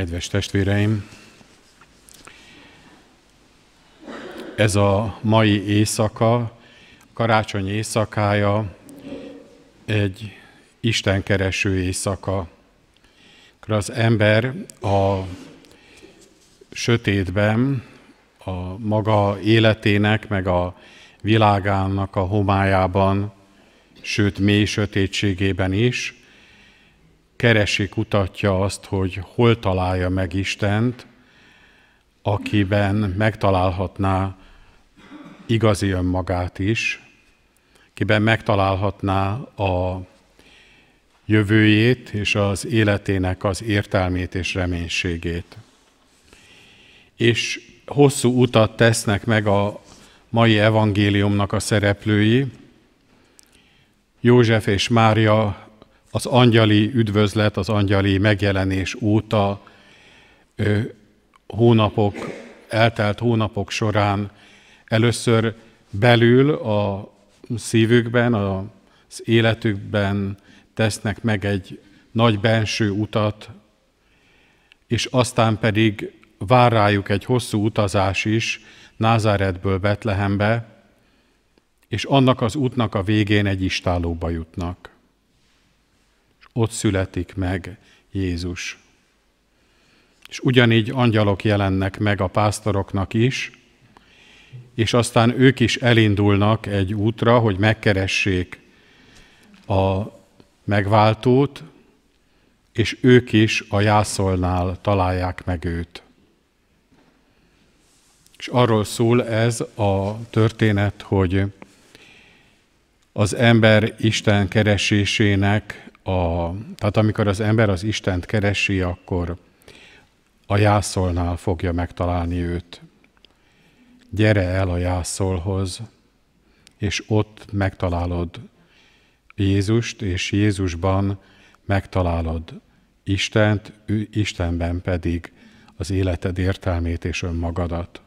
Kedves testvéreim! Ez a mai éjszaka, karácsony éjszakája egy istenkereső éjszaka. Akkor az ember a sötétben, a maga életének, meg a világának a homályában, sőt mély sötétségében is – keresi, kutatja azt, hogy hol találja meg Istent, akiben megtalálhatná igazi önmagát is, kiben megtalálhatná a jövőjét és az életének az értelmét és reménységét. És hosszú utat tesznek meg a mai evangéliumnak a szereplői. József és Mária az angyali üdvözlet, az angyali megjelenés óta hónapok, eltelt hónapok során először belül a szívükben, az életükben tesznek meg egy nagy benső utat, és aztán pedig vár rájuk egy hosszú utazás is Názáretből Betlehembe, és annak az útnak a végén egy istálóba jutnak. Ott születik meg Jézus. És ugyanígy angyalok jelennek meg a pásztoroknak is, és aztán ők is elindulnak egy útra, hogy megkeressék a megváltót, és ők is a jászolnál találják meg őt. És arról szól ez a történet, hogy az ember Isten keresésének a, tehát amikor az ember az Istent keresi, akkor a jászolnál fogja megtalálni őt. Gyere el a jászolhoz, és ott megtalálod Jézust, és Jézusban megtalálod Istent, Istenben pedig az életed értelmét és önmagadat.